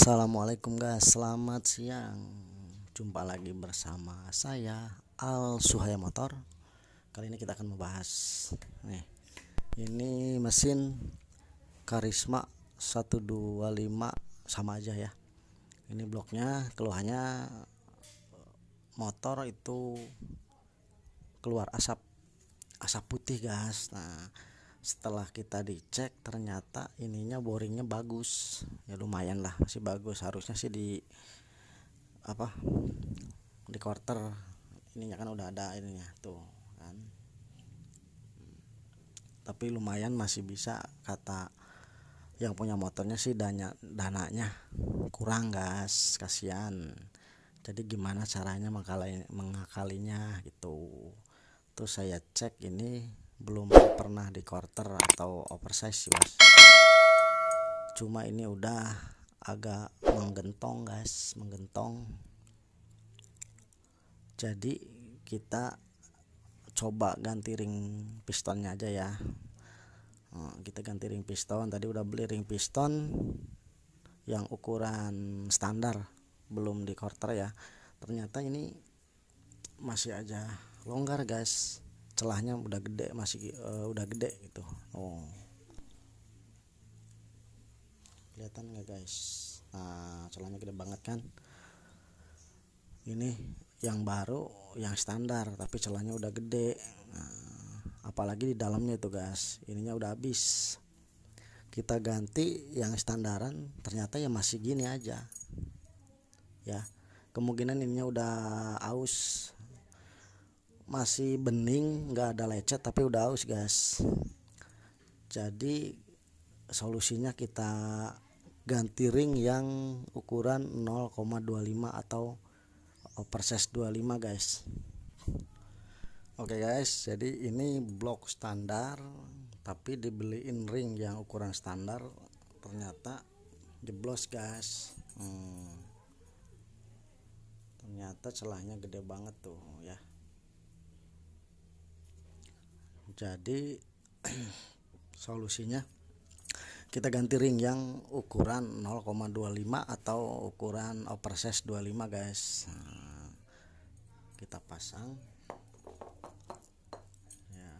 Assalamualaikum guys, selamat siang. Jumpa lagi bersama saya Al Suhaya Motor. Kali ini kita akan membahas nih. Ini mesin Karisma 125 sama aja ya. Ini bloknya keluhannya motor itu keluar asap asap putih guys. Nah, setelah kita dicek ternyata ininya boringnya bagus ya lumayan lah masih bagus harusnya sih di apa di quarter ininya kan udah ada ininya tuh kan tapi lumayan masih bisa kata yang punya motornya sih dana dananya kurang gas kasihan jadi gimana caranya mengakalinya, mengakalinya gitu terus saya cek ini belum pernah di quarter atau oversize sih mas, cuma ini udah agak menggentong guys menggentong jadi kita coba ganti ring pistonnya aja ya nah, kita ganti ring piston tadi udah beli ring piston yang ukuran standar belum di quarter ya ternyata ini masih aja longgar guys celahnya udah gede masih uh, udah gede gitu oh kelihatan nggak guys nah celahnya gede banget kan ini yang baru yang standar tapi celahnya udah gede nah, apalagi di dalamnya itu guys ininya udah habis kita ganti yang standaran ternyata ya masih gini aja ya kemungkinan ininya udah aus masih bening nggak ada lecet tapi udah aus guys jadi solusinya kita ganti ring yang ukuran 0,25 atau oh, perses 25 guys oke okay guys jadi ini blok standar tapi dibeliin ring yang ukuran standar ternyata jeblos guys hmm. ternyata celahnya gede banget tuh ya jadi solusinya kita ganti ring yang ukuran 0,25 atau ukuran oversize 25 guys nah, kita pasang ya.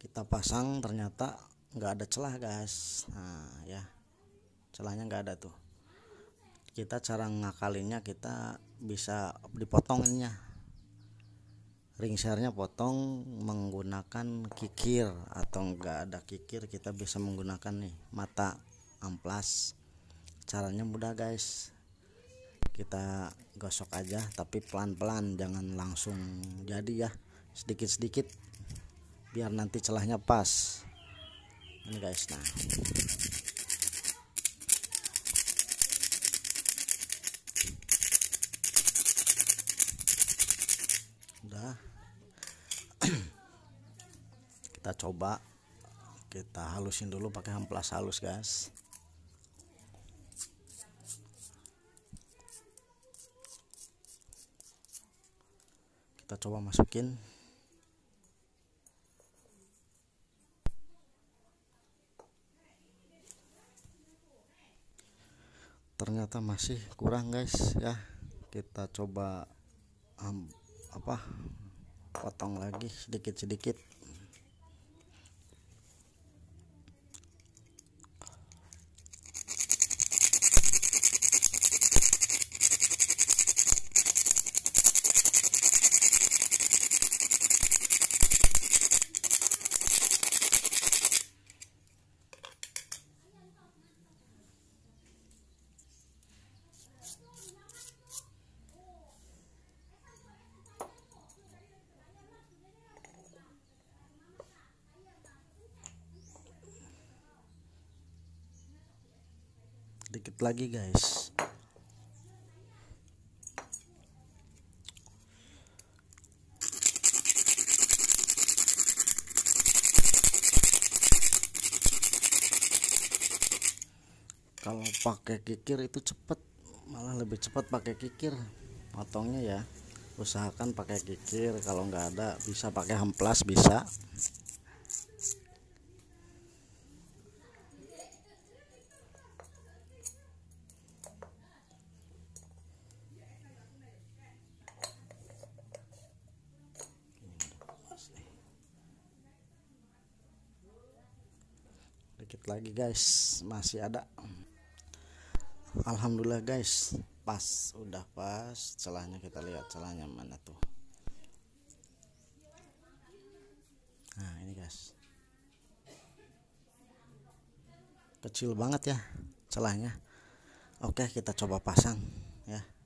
kita pasang ternyata nggak ada celah guys nah ya celahnya nggak ada tuh kita cara ngakalinnya kita bisa dipotongnya ring share potong menggunakan kikir atau enggak ada kikir kita bisa menggunakan nih mata amplas caranya mudah guys kita gosok aja tapi pelan-pelan jangan langsung jadi ya sedikit-sedikit biar nanti celahnya pas ini guys nah kita coba kita halusin dulu pakai amplas halus guys kita coba masukin ternyata masih kurang guys ya kita coba um, apa potong lagi sedikit-sedikit sedikit lagi guys kalau pakai kikir itu cepet malah lebih cepat pakai kikir potongnya ya usahakan pakai kikir kalau nggak ada bisa pakai hamplas bisa lanjut lagi guys masih ada Alhamdulillah guys pas udah pas celahnya kita lihat celahnya mana tuh nah ini guys kecil banget ya celahnya oke kita coba pasang ya